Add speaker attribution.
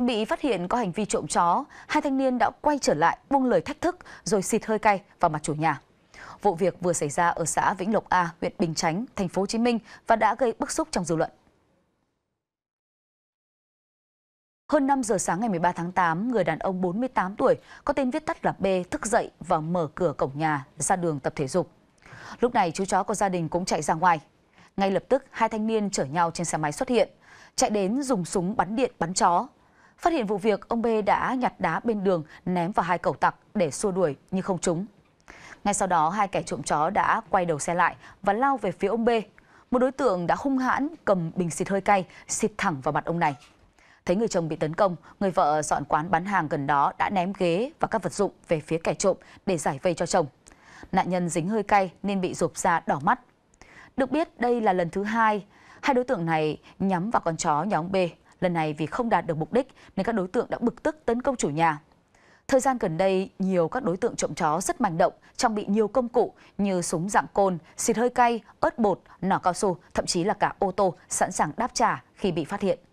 Speaker 1: Bị phát hiện có hành vi trộm chó, hai thanh niên đã quay trở lại buông lời thách thức rồi xịt hơi cay vào mặt chủ nhà. Vụ việc vừa xảy ra ở xã Vĩnh Lộc A, huyện Bình Chánh, thành phố Hồ Chí Minh và đã gây bức xúc trong dư luận. Hơn 5 giờ sáng ngày 13 tháng 8, người đàn ông 48 tuổi có tên viết tắt là B thức dậy và mở cửa cổng nhà ra đường tập thể dục. Lúc này chú chó của gia đình cũng chạy ra ngoài. Ngay lập tức hai thanh niên chở nhau trên xe máy xuất hiện, chạy đến dùng súng bắn điện bắn chó Phát hiện vụ việc, ông B đã nhặt đá bên đường ném vào hai cẩu tặc để xua đuổi nhưng không trúng. Ngay sau đó, hai kẻ trộm chó đã quay đầu xe lại và lao về phía ông B. Một đối tượng đã hung hãn cầm bình xịt hơi cay, xịt thẳng vào mặt ông này. Thấy người chồng bị tấn công, người vợ dọn quán bán hàng gần đó đã ném ghế và các vật dụng về phía kẻ trộm để giải vây cho chồng. Nạn nhân dính hơi cay nên bị rụp ra đỏ mắt. Được biết đây là lần thứ hai, hai đối tượng này nhắm vào con chó nhà ông B. Lần này vì không đạt được mục đích nên các đối tượng đã bực tức tấn công chủ nhà. Thời gian gần đây, nhiều các đối tượng trộm chó rất manh động, trang bị nhiều công cụ như súng dạng côn, xịt hơi cay, ớt bột, nỏ cao su, thậm chí là cả ô tô sẵn sàng đáp trả khi bị phát hiện.